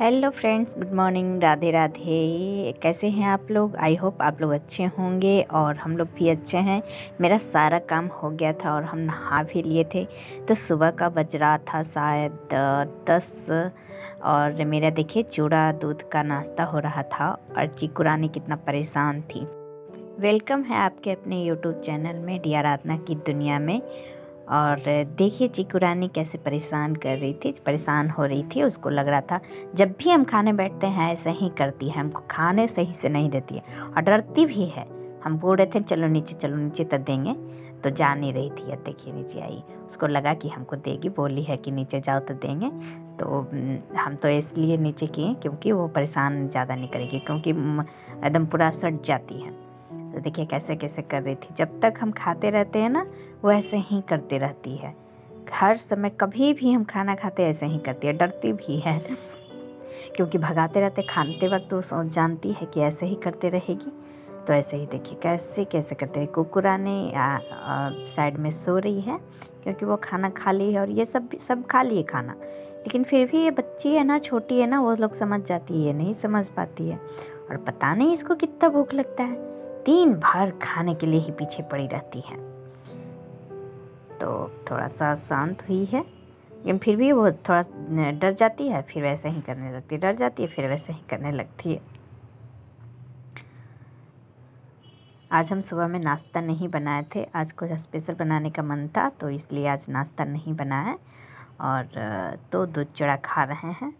hello friends good morning Radhe Radhe कैसे हैं आप लोग आई होप आप लोग अच्छे होंगे और हम लोग भी अच्छे हैं मेरा सारा काम हो गया था और हम नहा भी लिए थे तो सुबह का बज रहा था शायद दस और मेरा देखिए चूड़ा दूध का नाश्ता हो रहा था और चीकू रानी कितना परेशान थी वेलकम है आपके अपने यूट्यूब चैनल में डिया राधना की दुनिया में और देखिए चिकुरानी रानी कैसे परेशान कर रही थी परेशान हो रही थी उसको लग रहा था जब भी हम खाने बैठते हैं ऐसे ही करती है हमको खाने सही से नहीं देती है और डरती भी है हम बोल रहे थे चलो नीचे चलो नीचे तो देंगे तो जा नहीं रही थी अब देखिए नीचे आई उसको लगा कि हमको देगी बोली है कि नीचे जाओ तो देंगे तो हम तो इसलिए नीचे किए क्योंकि वो परेशान ज़्यादा नहीं करेगी क्योंकि एकदम पूरा सट जाती है तो देखिए कैसे कैसे कर रही थी जब तक हम खाते रहते हैं ना वो ऐसे ही करती रहती है हर समय कभी भी हम खाना खाते ऐसे ही करती है डरती भी है क्योंकि भगाते रहते खाते वक्त वो जानती है कि ऐसे ही करते रहेगी तो ऐसे ही देखिए कैसे कैसे करते रहे कुकुराने साइड में सो रही है क्योंकि वो खाना खा ली है और ये सब सब खा लिए खाना लेकिन फिर भी ये बच्ची है ना छोटी है ना वो लोग समझ जाती है नहीं समझ पाती है और पता नहीं इसको कितना भूख लगता है दिन भर खाने के लिए ही पीछे पड़ी रहती है तो थोड़ा सा शांत हुई है लेकिन फिर भी वो थोड़ा डर जाती है फिर वैसे ही करने लगती है डर जाती है फिर वैसे ही करने लगती है आज हम सुबह में नाश्ता नहीं बनाए थे आज कुछ स्पेशल बनाने का मन था तो इसलिए आज नाश्ता नहीं बनाया और तो दूध चिड़ा खा रहे हैं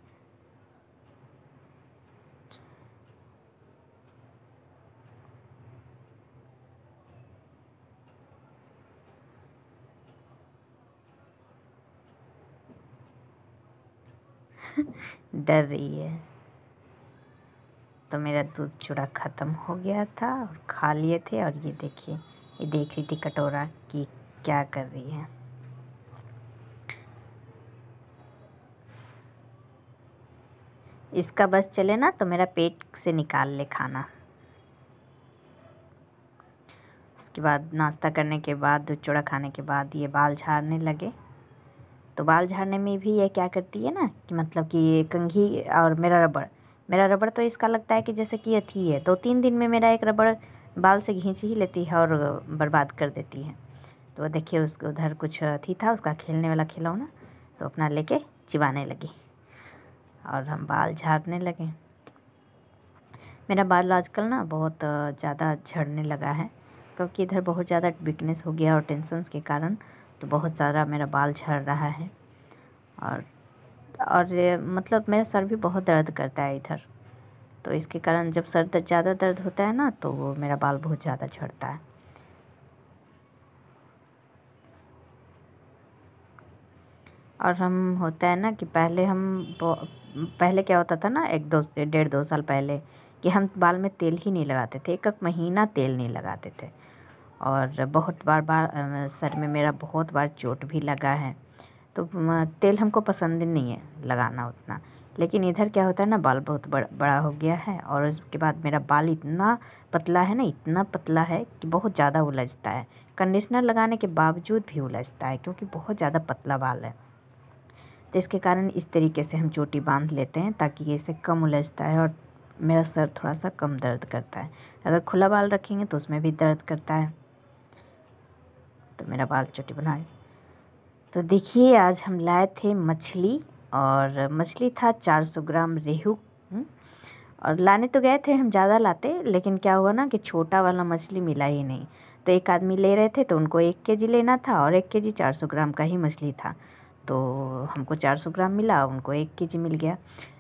डर रही है तो मेरा दूध चूड़ा ख़त्म हो गया था और खा लिए थे और ये देखिए ये देख रही थी कटोरा कि क्या कर रही है इसका बस चले ना तो मेरा पेट से निकाल ले खाना उसके बाद नाश्ता करने के बाद दूध चूड़ा खाने के बाद ये बाल झाड़ने लगे तो बाल झाड़ने में भी ये क्या करती है ना कि मतलब कि कंघी और मेरा रबड़ मेरा रबड़ तो इसका लगता है कि जैसे कि अथी है दो तीन दिन में मेरा एक रबड़ बाल से घींच ही लेती है और बर्बाद कर देती है तो देखिए उसको उधर कुछ अथी था उसका खेलने वाला खिलौना तो अपना लेके चिबाने लगी और हम बाल झाड़ने लगे मेरा बाल आजकल ना बहुत ज़्यादा झड़ने लगा है क्योंकि इधर बहुत ज़्यादा वीकनेस हो गया और टेंशन के कारण तो बहुत ज़्यादा मेरा बाल झड़ रहा है और और मतलब मेरा सर भी बहुत दर्द करता है इधर तो इसके कारण जब सर दर्द ज़्यादा दर्द होता है ना तो वो मेरा बाल बहुत ज़्यादा झड़ता है और हम होता है ना कि पहले हम पहले क्या होता था ना एक दो डेढ़ दो साल पहले कि हम बाल में तेल ही नहीं लगाते थे एक एक महीना तेल नहीं लगाते थे और बहुत बार बार सर में मेरा बहुत बार चोट भी लगा है तो तेल हमको पसंद नहीं है लगाना उतना लेकिन इधर क्या होता है ना बाल बहुत बड़, बड़ा हो गया है और उसके बाद मेरा बाल इतना पतला है ना इतना पतला है कि बहुत ज़्यादा उलझता है कंडीशनर लगाने के बावजूद भी उलझता है क्योंकि बहुत ज़्यादा पतला बाल है तो इसके कारण इस तरीके से हम चोटी बांध लेते हैं ताकि ये इसे कम उलझता है और मेरा सर थोड़ा सा कम दर्द करता है अगर खुला बाल रखेंगे तो उसमें भी दर्द करता है तो मेरा बाल चोटी बना तो देखिए आज हम लाए थे मछली और मछली था 400 ग्राम रेहू हम्म, और लाने तो गए थे हम ज़्यादा लाते लेकिन क्या हुआ ना कि छोटा वाला मछली मिला ही नहीं तो एक आदमी ले रहे थे तो उनको एक के जी लेना था और एक के जी चार सौ ग्राम का ही मछली था तो हमको चार सौ ग्राम मिला उनको एक के जी मिल गया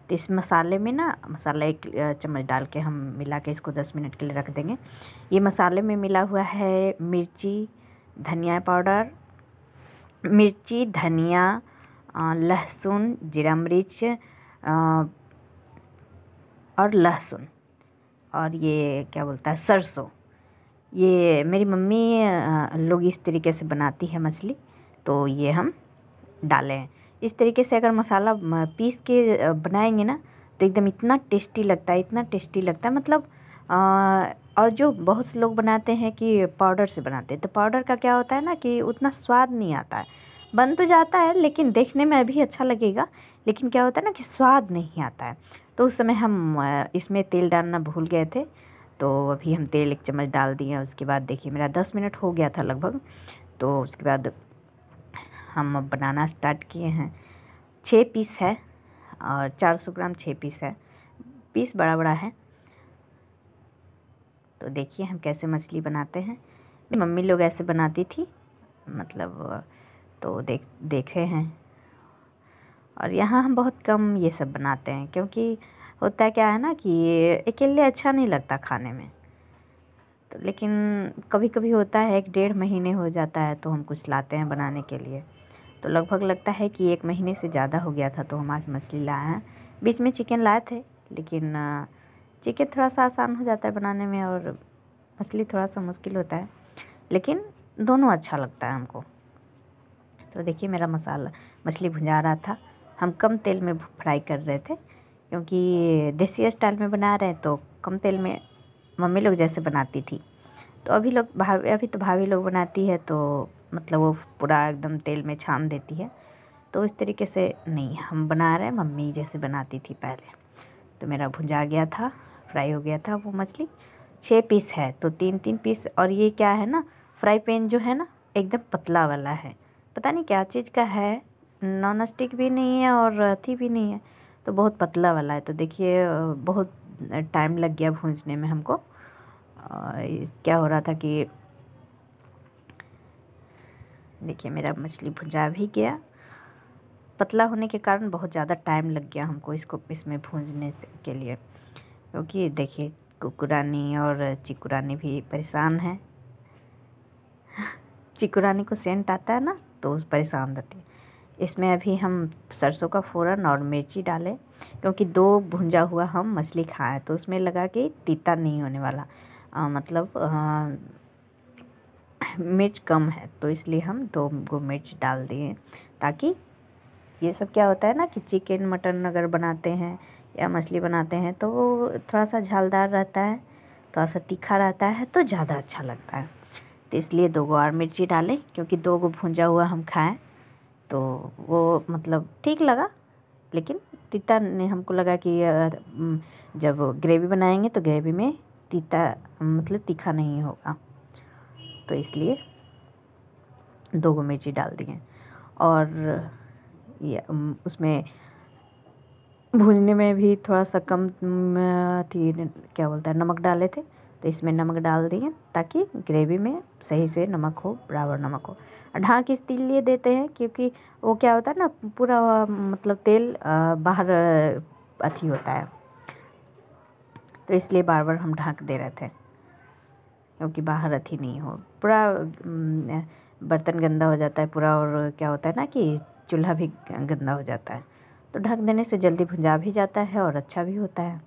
तो इस मसाले में ना मसाला एक चम्मच डाल के हम मिला के इसको दस मिनट के लिए रख देंगे ये मसाले में मिला हुआ है मिर्ची धनिया पाउडर मिर्ची धनिया लहसुन जीरा मिर्च और लहसुन और ये क्या बोलता है सरसों ये मेरी मम्मी लोग इस तरीके से बनाती है मछली तो ये हम डालें इस तरीके से अगर मसाला पीस के बनाएंगे ना तो एकदम इतना टेस्टी लगता है इतना टेस्टी लगता है मतलब और जो बहुत से लोग बनाते हैं कि पाउडर से बनाते हैं तो पाउडर का क्या होता है ना कि उतना स्वाद नहीं आता है बन तो जाता है लेकिन देखने में अभी अच्छा लगेगा लेकिन क्या होता है ना कि स्वाद नहीं आता है तो उस समय हम इसमें तेल डालना भूल गए थे तो अभी हम तेल एक चम्मच डाल दिए उसके बाद देखिए मेरा दस मिनट हो गया था लगभग तो उसके बाद हम बनाना स्टार्ट किए हैं छः पीस है और चार सौ ग्राम छः पीस है पीस बड़ा बड़ा है तो देखिए हम कैसे मछली बनाते हैं मम्मी लोग ऐसे बनाती थी मतलब तो देख देखे हैं और यहाँ हम बहुत कम ये सब बनाते हैं क्योंकि होता क्या है ना कि अकेले अच्छा नहीं लगता खाने में तो लेकिन कभी कभी होता है एक डेढ़ महीने हो जाता है तो हम कुछ लाते हैं बनाने के लिए तो लगभग लगता है कि एक महीने से ज़्यादा हो गया था तो हम आज मछली लाए हैं बीच में चिकन लाए थे लेकिन चिकन थोड़ा सा आसान हो जाता है बनाने में और मछली थोड़ा सा मुश्किल होता है लेकिन दोनों अच्छा लगता है हमको तो देखिए मेरा मसाला मछली भुंजा रहा था हम कम तेल में फ्राई कर रहे थे क्योंकि देसी स्टाइल में बना रहे हैं तो कम तेल में मम्मी लोग जैसे बनाती थी तो अभी लोग भाभी अभी तो भाभी लोग बनाती है तो मतलब वो पूरा एकदम तेल में छान देती है तो इस तरीके से नहीं हम बना रहे हैं मम्मी जैसे बनाती थी पहले तो मेरा भुंजा गया था फ्राई हो गया था वो मछली छः पीस है तो तीन तीन पीस और ये क्या है ना फ्राई पैन जो है ना एकदम पतला वाला है पता नहीं क्या चीज़ का है नॉन स्टिक भी नहीं है और अथी भी नहीं है तो बहुत पतला वाला है तो देखिए बहुत टाइम लग गया भूंजने में हमको क्या हो रहा था कि देखिए मेरा मछली भुंजा भी गया पतला होने के कारण बहुत ज़्यादा टाइम लग गया हमको इसको इसमें भूंजने के लिए क्योंकि देखिए कुकुरानी और चिकुरानी भी परेशान है चिकुरानी को सेंट आता है ना तो परेशान रहती है इसमें अभी हम सरसों का फोरन और मिर्ची डालें क्योंकि दो भुंजा हुआ हम मछली खाएं तो उसमें लगा कि तीता नहीं होने वाला आ, मतलब आ, मिर्च कम है तो इसलिए हम दो गो मिर्च डाल दिए ताकि ये सब क्या होता है ना कि चिकन मटन अगर बनाते हैं या मछली बनाते हैं तो वो थोड़ा सा झालदार रहता है थोड़ा सा तीखा रहता है तो ज़्यादा अच्छा लगता है तो इसलिए दो गो और मिर्ची डालें क्योंकि दो गो भुंजा हुआ हम खाएं तो वो मतलब ठीक लगा लेकिन तीता ने हमको लगा कि जब ग्रेवी बनाएंगे तो ग्रेवी में तीता मतलब तीखा नहीं होगा तो इसलिए दो गो मिर्ची डाल दिए और उसमें भूनने में भी थोड़ा सा कम थी क्या बोलता है नमक डाले थे तो इसमें नमक डाल दिए ताकि ग्रेवी में सही से नमक हो बराबर नमक हो ढाँक इसलिए देते हैं क्योंकि वो क्या होता है ना पूरा मतलब तेल बाहर अथी होता है तो इसलिए बार बार हम ढाँक दे रहे थे क्योंकि बाहर अथी नहीं हो पूरा बर्तन गंदा हो जाता है पूरा और क्या होता है ना कि चूल्हा भी गंदा हो जाता है तो ढक देने से जल्दी भुंजा भी जाता है और अच्छा भी होता है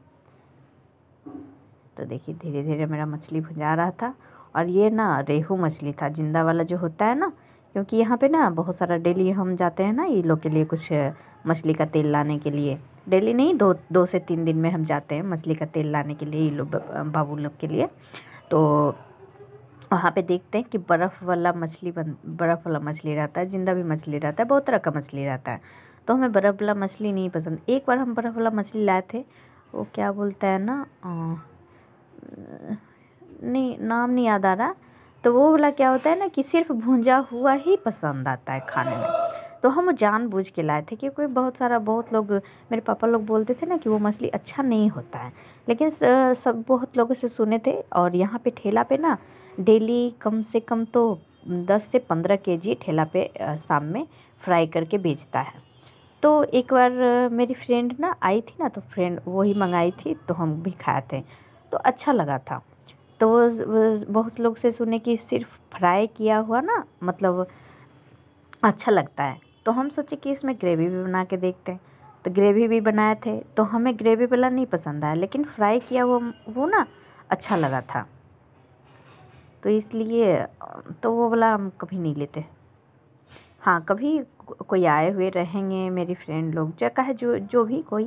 तो देखिए धीरे धीरे मेरा मछली भुंजा रहा था और ये ना रेहू मछली था जिंदा वाला जो होता है ना क्योंकि यहाँ पे ना बहुत सारा डेली हम जाते हैं ना ये लोग के लिए कुछ मछली का तेल लाने के लिए डेली नहीं दो दो से तीन दिन में हम जाते हैं मछली का तेल लाने के लिए ये लोग बाबू लोग के लिए तो वहाँ पे देखते हैं कि बर्फ़ वाला मछली बन बर्फ़ वाला मछली रहता है जिंदा भी मछली रहता है बहुत तरह का मछली रहता है तो हमें बर्फ़ वाला मछली नहीं पसंद एक बार हम बर्फ़ वाला मछली लाए थे वो क्या बोलता है ना नहीं नाम नहीं याद आ रहा तो वो वाला क्या होता है ना कि सिर्फ भूंजा हुआ ही पसंद आता है खाने में तो हम जानबूझ के लाए थे क्योंकि बहुत सारा बहुत लोग मेरे पापा लोग बोलते थे ना कि वो मछली अच्छा नहीं होता है लेकिन सब बहुत लोगों से सुने थे और यहाँ पे ठेला पे ना डेली कम से कम तो दस से पंद्रह के जी ठेला पे शाम में फ्राई करके बेचता है तो एक बार मेरी फ्रेंड ना आई थी ना तो फ्रेंड वही मंगाई थी तो हम भी खाए थे तो अच्छा लगा था तो बहुत लोग से सुने कि सिर्फ फ्राई किया हुआ ना मतलब अच्छा लगता है तो हम सोचे कि इसमें ग्रेवी भी बना के देखते हैं तो ग्रेवी भी बनाए थे तो हमें ग्रेवी वाला नहीं पसंद आया लेकिन फ्राई किया हुआ वो ना अच्छा लगा था तो इसलिए तो वो वाला हम कभी नहीं लेते हाँ कभी कोई आए हुए रहेंगे मेरी फ्रेंड लोग जो कहे जो जो भी कोई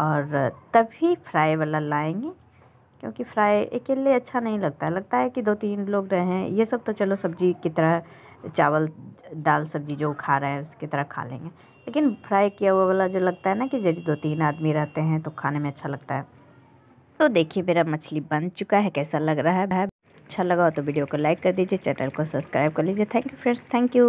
और तभी फ्राई वाला लाएंगे क्योंकि फ्राई अकेले अच्छा नहीं लगता लगता है कि दो तीन लोग रहें ये सब तो चलो सब्ज़ी की तरह चावल दाल सब्जी जो खा रहे हैं उसकी तरह खा लेंगे लेकिन फ्राई किया हुआ वाला जो लगता है ना कि जब दो तीन आदमी रहते हैं तो खाने में अच्छा लगता है तो देखिए मेरा मछली बन चुका है कैसा लग रहा है अच्छा लगा हो तो वीडियो को लाइक कर दीजिए चैनल को सब्सक्राइब कर लीजिए thank you friends thank you